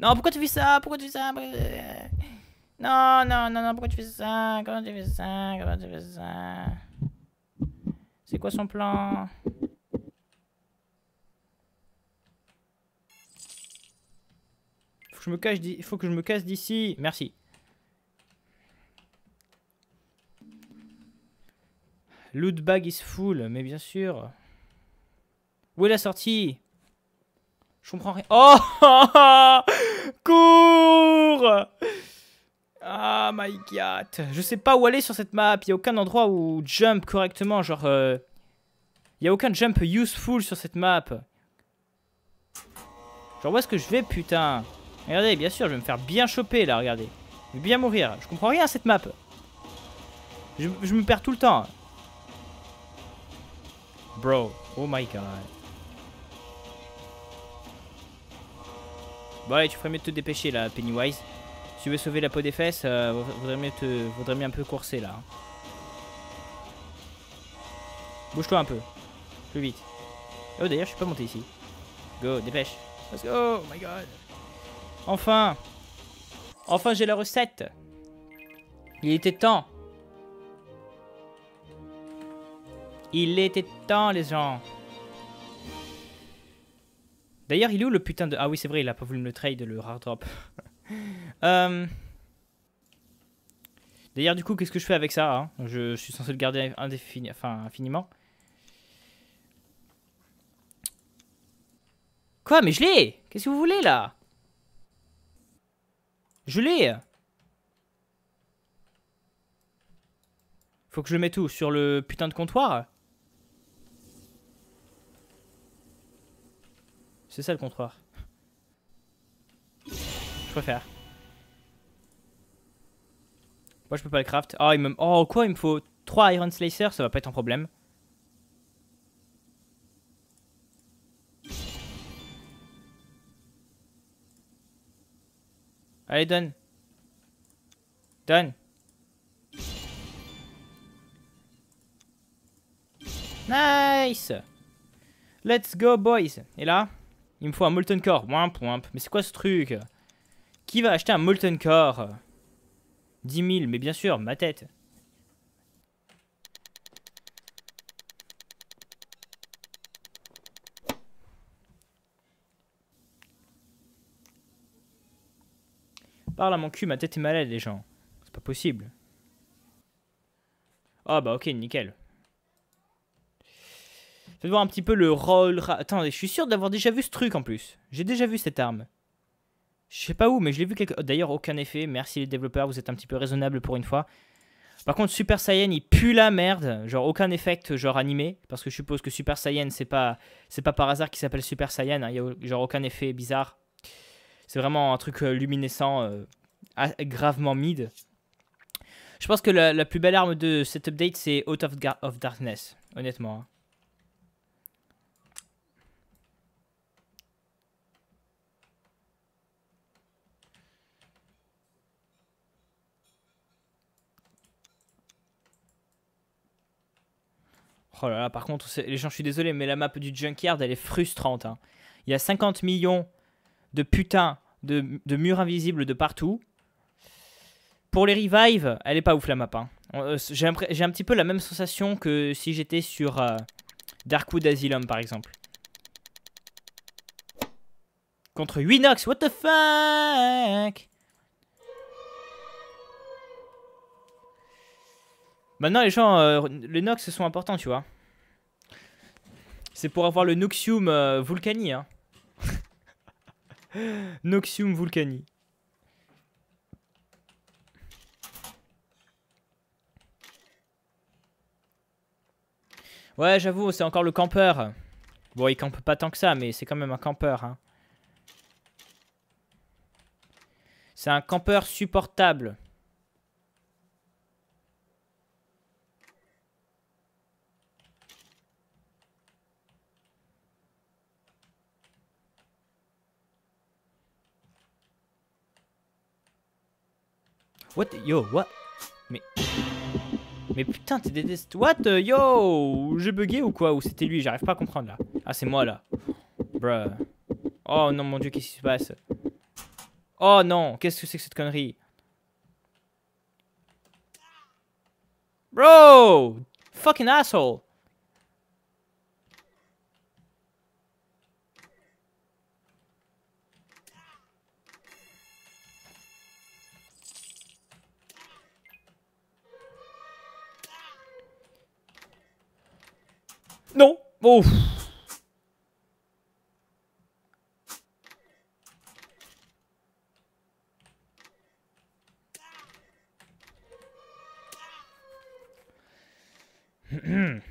Non, pourquoi tu fais ça Pourquoi tu fais ça Non, non, non, non, pourquoi tu fais ça Comment tu fais ça Comment tu fais ça C'est quoi son plan Faut que je me cache, faut que je me casse d'ici. Merci. Loot bag is full, mais bien sûr. Où est la sortie je comprends rien. Oh Cours Ah my god. Je sais pas où aller sur cette map. Il y a aucun endroit où jump correctement. Genre... Il euh, a aucun jump useful sur cette map. Genre où est-ce que je vais putain Regardez, bien sûr, je vais me faire bien choper là, regardez. Je vais bien mourir. Je comprends rien à cette map. Je, je me perds tout le temps. Bro, oh my god. Bon allez, tu ferais mieux de te dépêcher là, Pennywise. Si tu veux sauver la peau des fesses, euh, mieux te, mieux un peu courser là. Hein. Bouge-toi un peu. Plus vite. Oh d'ailleurs, je suis pas monté ici. Go, dépêche. Let's go, oh my god. Enfin Enfin, j'ai la recette Il était temps Il était temps, les gens D'ailleurs, il est où le putain de... Ah oui, c'est vrai, il a pas voulu me trade, le hard drop. Euh, d'ailleurs, du coup, qu'est-ce que je fais avec ça hein je, suis censé le garder indéfini... enfin, infiniment. Quoi Mais je l'ai Qu'est-ce que vous voulez, là Je l'ai Faut que je mette où Sur le putain de comptoir C'est ça le comptoir. Je préfère. Moi je peux pas le craft. Oh, il me... oh quoi Il me faut 3 Iron Slicer, ça va pas être un problème. Allez, donne. Donne. Nice Let's go, boys Et là il me faut un Molten Core. Wimp, wimp. Mais c'est quoi ce truc Qui va acheter un Molten Core 10 000, mais bien sûr, ma tête. Parle à mon cul, ma tête est malade, les gens. C'est pas possible. Ah bah ok, nickel. Faites voir un petit peu le roll. Attendez, je suis sûr d'avoir déjà vu ce truc en plus. J'ai déjà vu cette arme. Je sais pas où, mais je l'ai vu quelque... D'ailleurs, aucun effet. Merci les développeurs, vous êtes un petit peu raisonnables pour une fois. Par contre, Super Saiyan, il pue la merde. Genre, aucun effet, genre animé. Parce que je suppose que Super Saiyan, c'est pas, c'est pas par hasard qu'il s'appelle Super Saiyan. Hein. Il y a genre aucun effet bizarre. C'est vraiment un truc euh, luminescent, euh, gravement mid. Je pense que la, plus belle arme de cet update, c'est Out of, of Darkness, honnêtement. Hein. Oh par contre, les gens, je suis désolé, mais la map du Junkyard, elle est frustrante. Hein. Il y a 50 millions de putains de, murs invisibles de partout. Pour les revives, elle est pas ouf la map. Hein. Euh, j'ai un, petit peu la même sensation que si j'étais sur euh, Darkwood Asylum par exemple. Contre Winox, what the fuck Maintenant, les gens, euh, les Nox sont importants, tu vois. C'est pour avoir le Noxium euh, Vulcani. Hein. Noxium Vulcani. Ouais, j'avoue, c'est encore le campeur. Bon, il campe pas tant que ça, mais c'est quand même un campeur. Hein. C'est un campeur supportable. What Yo, what Mais... Mais putain, t'es détesté. What Yo J'ai bugué ou quoi Ou c'était lui J'arrive pas à comprendre là. Ah, c'est moi là. Bruh. Oh non, mon dieu, qu'est-ce qui se passe Oh non, qu'est-ce que c'est que cette connerie Bro Fucking asshole Non Oh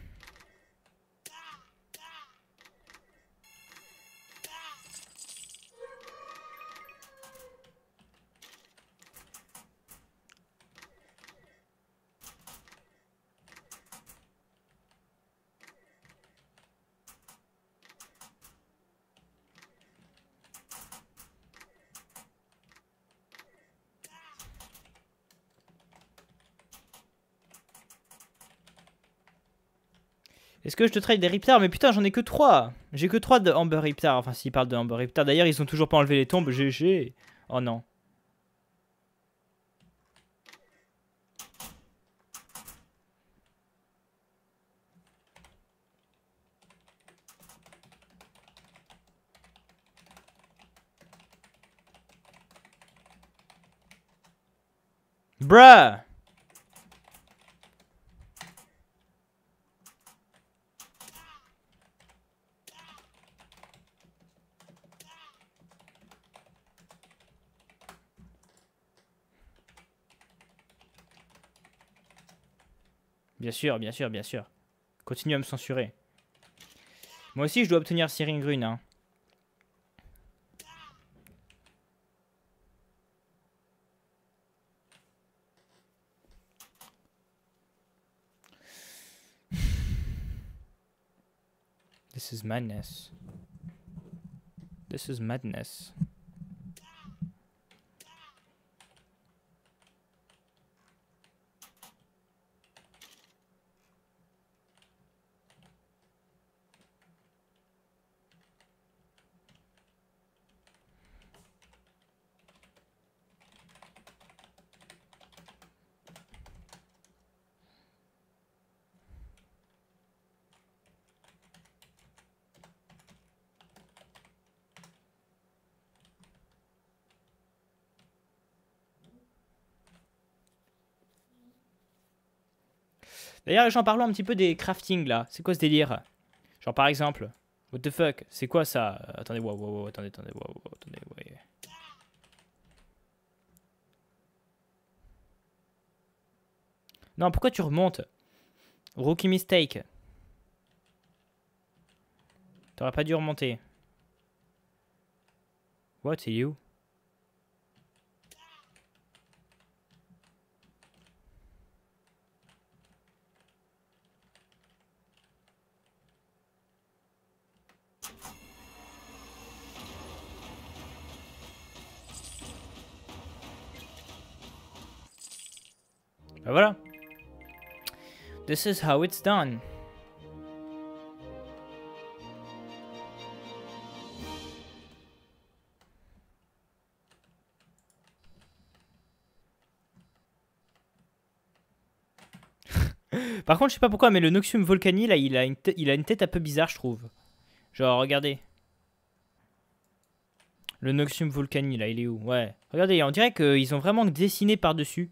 que je te trade des Riptars Mais putain, j'en ai que 3 J'ai que 3 de Amber Riptar. Enfin, s'ils parlent de Amber Riptar. D'ailleurs, ils ont toujours pas enlevé les tombes. GG Oh non. Bruh Bien sûr, bien sûr, bien sûr. Continue à me censurer. Moi aussi, je dois obtenir Siringrune. Green. Hein. This is madness. This is madness. D'ailleurs, j'en parlant un petit peu des crafting là. C'est quoi ce délire Genre par exemple, what the fuck C'est quoi ça euh, Attendez, wow, wow, wow, attendez, attendez, wow, wow, attendez, ouais. Non, pourquoi tu remontes Rookie mistake. T'aurais pas dû remonter. What, are you how done. Par contre, je sais pas pourquoi, mais le Noxium Volcani, là, il a une, il a une tête un peu bizarre, je trouve. Genre, regardez. Le Noxium Volcani, là, il est où Ouais. Regardez, on dirait qu'ils ont vraiment dessiné par-dessus.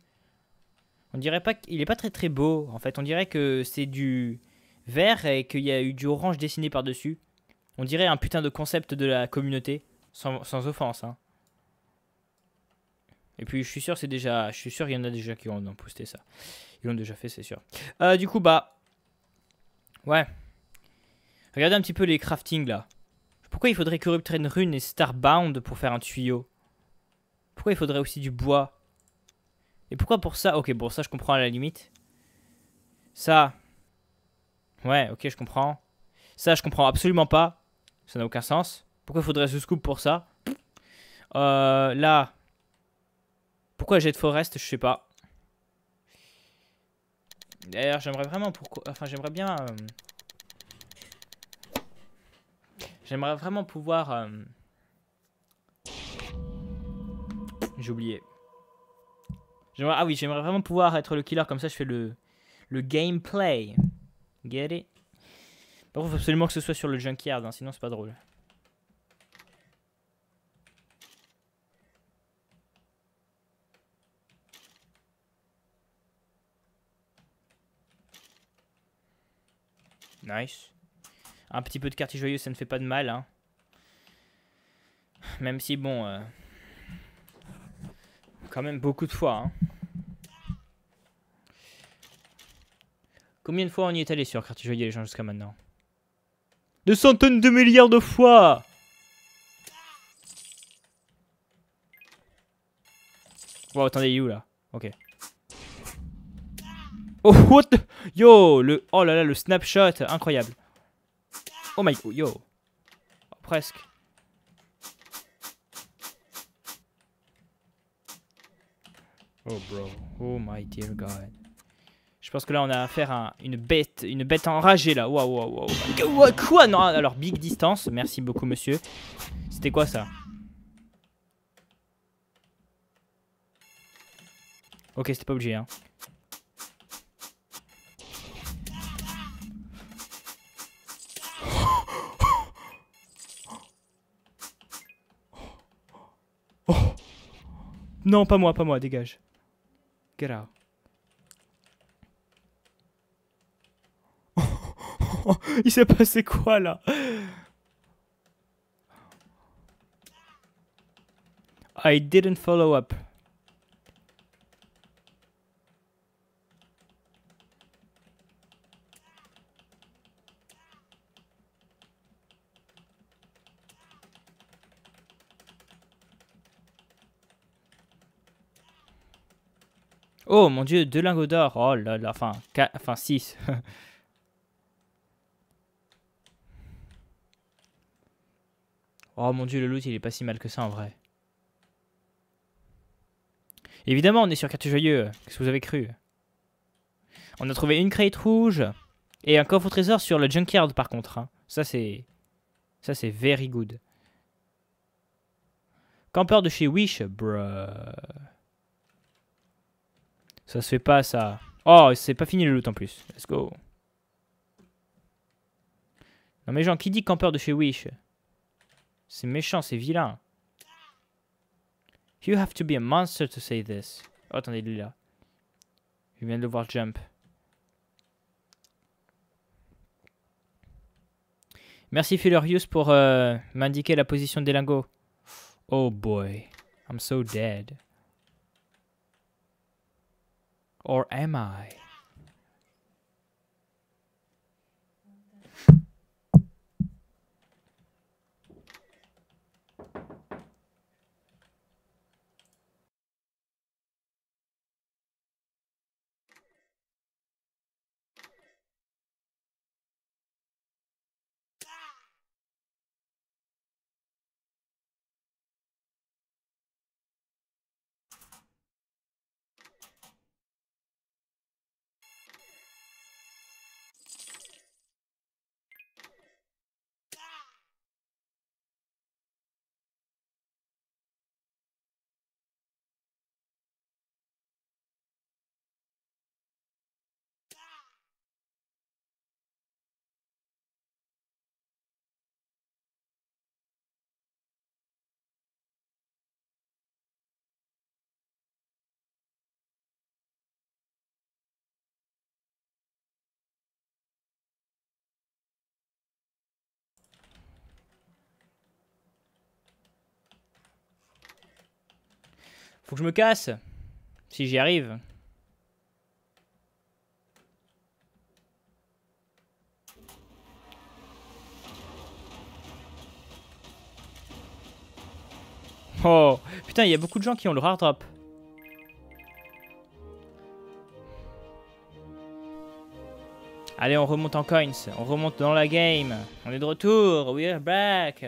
On dirait pas qu'il est pas très très beau. En fait, on dirait que c'est du vert et qu'il y a eu du orange dessiné par-dessus. On dirait un putain de concept de la communauté. Sans, offense, hein. Et puis je suis sûr c'est déjà, je suis sûr il y en a déjà qui ont posté ça. Ils l'ont déjà fait, c'est sûr. Euh, du coup bah, ouais. Regardez un petit peu les craftings là. Pourquoi il faudrait une Rune et Starbound pour faire un tuyau Pourquoi il faudrait aussi du bois et pourquoi pour ça Ok, bon, ça je comprends à la limite. Ça. Ouais, ok, je comprends. Ça, je comprends absolument pas. Ça n'a aucun sens. Pourquoi faudrait ce scoop pour ça euh, Là. Pourquoi j'ai de forest Je sais pas. D'ailleurs, j'aimerais vraiment pourquoi. Enfin, j'aimerais bien. Euh, j'aimerais vraiment pouvoir. Euh, j'ai oublié. Ah oui, j'aimerais vraiment pouvoir être le killer, comme ça je fais le, le gameplay. Get it Par faut absolument que ce soit sur le junkyard, hein, sinon c'est pas drôle. Nice. Un petit peu de quartier joyeux, ça ne fait pas de mal. Hein. Même si, bon... Euh, quand même beaucoup de fois. Hein. Combien de fois on y est allé sur Quartier Joyeux les gens jusqu'à maintenant Des centaines de milliards de fois Wow, attendez, il où là Ok. Oh, what Yo, le... Oh là là, le snapshot, incroyable. Oh my... god, Yo. Oh, presque. Oh bro. Oh my dear god. Je pense que là, on a affaire à une bête, une bête enragée, là. Waouh, waouh, waouh. Quoi Non, alors, big distance. Merci beaucoup, monsieur. C'était quoi, ça Ok, c'était pas obligé, hein. Non, pas moi, pas moi, dégage. Get out. Il s'est passé quoi là I didn't follow up. Oh mon dieu, deux lingots d'or. Oh là là, enfin, enfin 6. Oh mon dieu, le loot, il est pas si mal que ça en vrai. Évidemment, on est sur carte joyeux. Qu'est-ce que vous avez cru On a trouvé une crête rouge et un coffre au trésor sur le junkyard par contre. Hein. Ça c'est... Ça c'est very good. Camper de chez Wish, bruh. Ça se fait pas ça. Oh, c'est pas fini le loot en plus. Let's go. Non mais Jean, qui dit camper de chez Wish c'est méchant, c'est vilain. You have to be a monster to say this. Oh, attendez, Lila. là. Je viens de le voir jump. Merci Fillerius pour euh, m'indiquer la position des lingots. Oh boy, I'm so dead. Or am I? Faut que je me casse. Si j'y arrive. Oh Putain, il y a beaucoup de gens qui ont le rare drop. Allez, on remonte en coins. On remonte dans la game. On est de retour. We are back.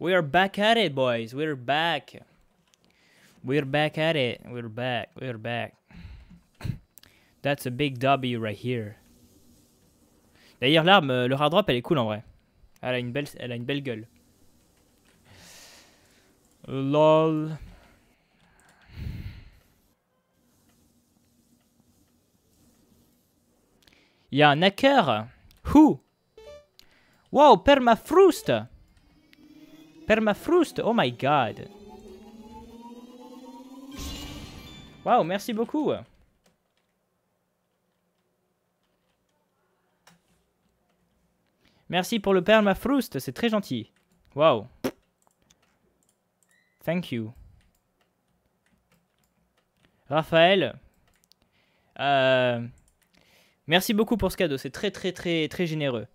We are back at it, boys. We are back. We're back at it. We're back. We're back. That's a big W right here. D'ailleurs, l'arme, euh, le hard drop, elle est cool en vrai. Elle a une belle, elle a une belle gueule. LOL. Il y a un hacker. Who? Wow, Permafrost. Permafrost, oh my god. Waouh, merci beaucoup Merci pour le permafrost, c'est très gentil. Waouh. Thank you. Raphaël, euh, merci beaucoup pour ce cadeau, c'est très très très très généreux.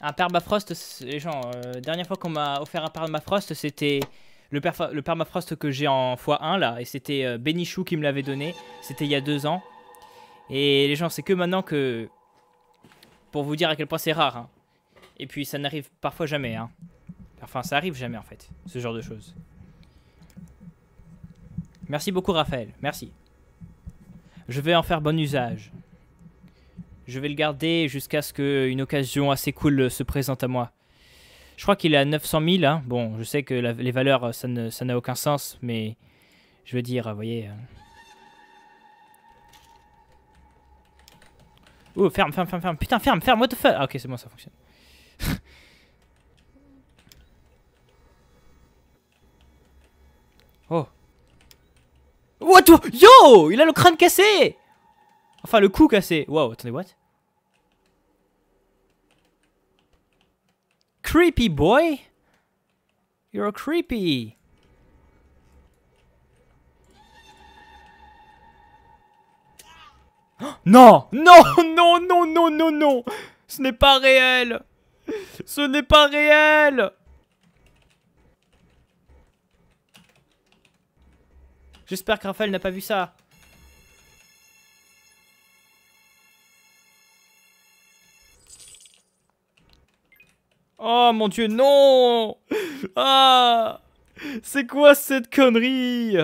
Un permafrost, les gens, euh, dernière fois qu'on m'a offert un permafrost, c'était le, permafrost que j'ai en x1 là, et c'était euh, Benichou qui me l'avait donné, c'était il y a deux ans. Et les gens, c'est que maintenant que... Pour vous dire à quel point c'est rare. Hein. Et puis ça n'arrive parfois jamais. Hein. Enfin, ça arrive jamais en fait, ce genre de choses. Merci beaucoup Raphaël, merci. Je vais en faire bon usage. Je vais le garder jusqu'à ce qu'une occasion assez cool se présente à moi. Je crois qu'il est à 900 000. Hein. Bon, je sais que les valeurs, ça n'a aucun sens, mais je veux dire, vous voyez. Oh, ferme, ferme, ferme, ferme. Putain, ferme, ferme, what the fuck. Ah, ok, c'est bon, ça fonctionne. oh. What? Yo! Il a le crâne cassé! Enfin, le cou cassé. Wow, attendez, what? creepy, boy. You're a creepy. Non Non Non Non Non Non Non Ce n'est pas réel Ce n'est pas réel J'espère que Raphaël n'a pas vu ça. Oh mon dieu, non Ah C'est quoi cette connerie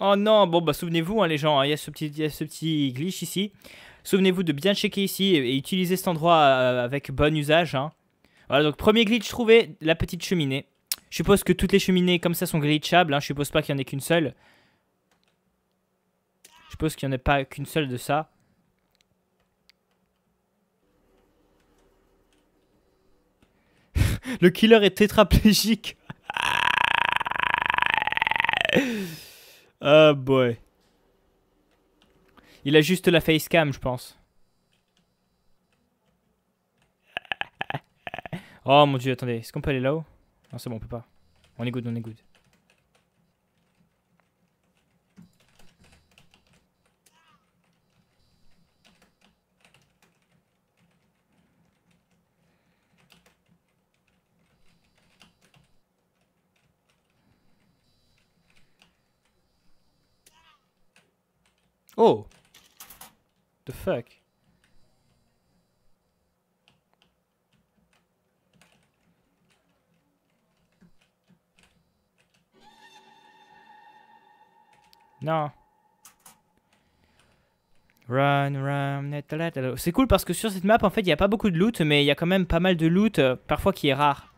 Oh non, bon bah souvenez-vous hein, les gens, hein, il y, a ce petit, ce petit glitch ici. Souvenez-vous de bien checker ici et, utiliser cet endroit euh, avec bon usage. Hein. Voilà donc premier glitch trouvé, la petite cheminée. Je suppose que toutes les cheminées comme ça sont glitchables, hein. je suppose pas qu'il y en ait qu'une seule. Je suppose qu'il n'y en ait pas qu'une seule de ça. Le killer est tétraplégique. Ah boy. Il a juste la facecam, je pense. Oh mon dieu, attendez, est-ce qu'on peut aller là-haut Non, c'est bon, on peut pas. On est good, on est good. Oh The fuck Non. Run, run, C'est cool parce que sur cette map, en fait, il n'y a pas beaucoup de loot, mais il y a quand même pas mal de loot, euh, parfois qui est rare.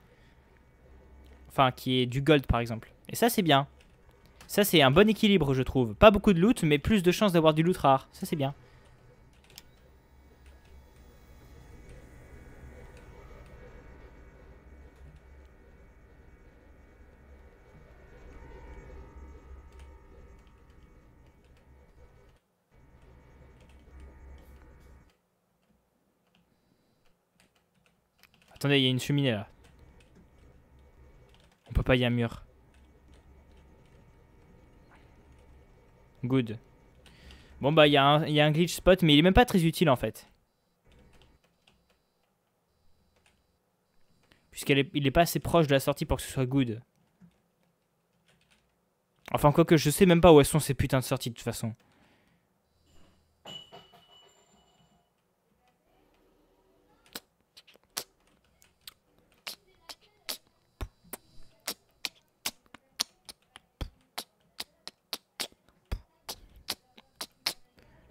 Enfin, qui est du gold, par exemple. Et ça, c'est bien. Ça, c'est un bon équilibre, je trouve. Pas beaucoup de loot, mais plus de chances d'avoir du loot rare. Ça, c'est bien. Attendez, il y a une cheminée là. On peut pas, y avoir un mur. Good. Bon bah il y, a un glitch spot mais il est même pas très utile en fait. Puisqu'il est, est pas assez proche de la sortie pour que ce soit good. Enfin quoique je sais même pas où elles sont ces putains de sorties de toute façon.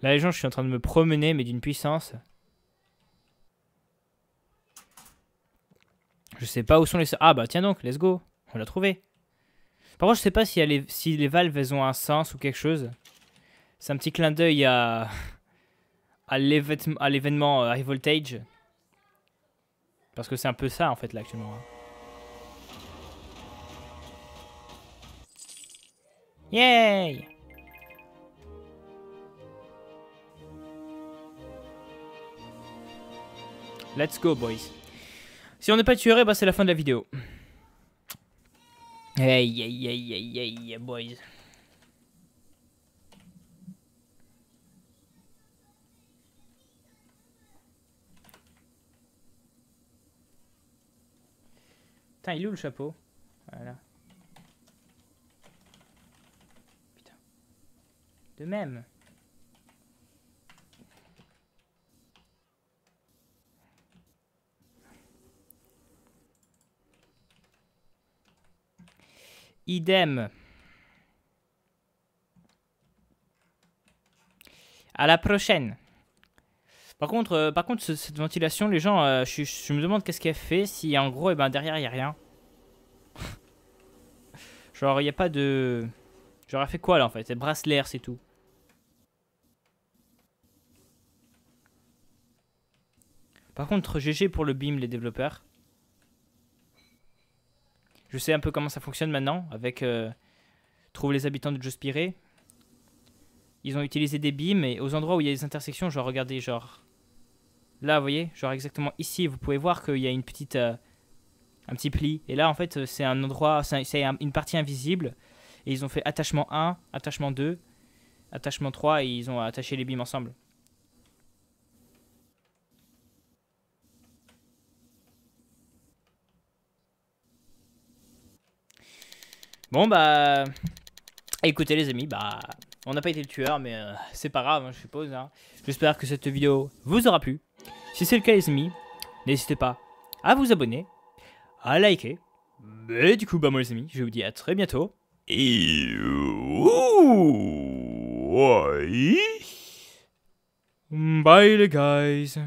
Là, les gens, je suis en train de me promener, mais d'une puissance. Je sais pas où sont les... Ah bah tiens donc, let's go. On l'a trouvé. Par contre, je sais pas si, les... si les valves, elles ont un sens ou quelque chose. C'est un petit clin d'œil à... à l'événement euh, High Voltage. Parce que c'est un peu ça, en fait, là, actuellement. Hein. Yay Let's go, boys. Si on n'est pas tué, eh bah ben, c'est la fin de la vidéo. Aïe, aïe, aïe, aïe, aïe, boys. Putain, il est où le chapeau Voilà. Putain. De même. Idem. À la prochaine. Par contre, euh, par contre, cette ventilation, les gens, euh, je, me demande qu'est-ce qu'elle fait. Si en gros, et eh ben derrière, il y a rien. Genre, il n'y a pas de. J'aurais fait quoi là en fait Elle brasse c'est tout. Par contre, GG pour le BIM, les développeurs. Je sais un peu comment ça fonctionne maintenant avec euh, Trouve les habitants de Jospiré. Ils ont utilisé des bimes et aux endroits où il y a des intersections, genre regardez, genre là, vous voyez, genre exactement ici, vous pouvez voir qu'il y a une petite, euh, un petit pli. Et là, en fait, c'est un endroit, c'est une partie invisible. Et ils ont fait attachement 1, attachement 2, attachement 3 et ils ont attaché les bimes ensemble. Bon, bah. Écoutez, les amis, bah. On n'a pas été le tueur, mais euh, c'est pas grave, hein, je suppose. Hein. J'espère que cette vidéo vous aura plu. Si c'est le cas, les amis, n'hésitez pas à vous abonner, à liker. et du coup, bah, moi, les amis, je vous dis à très bientôt. Bye, les guys.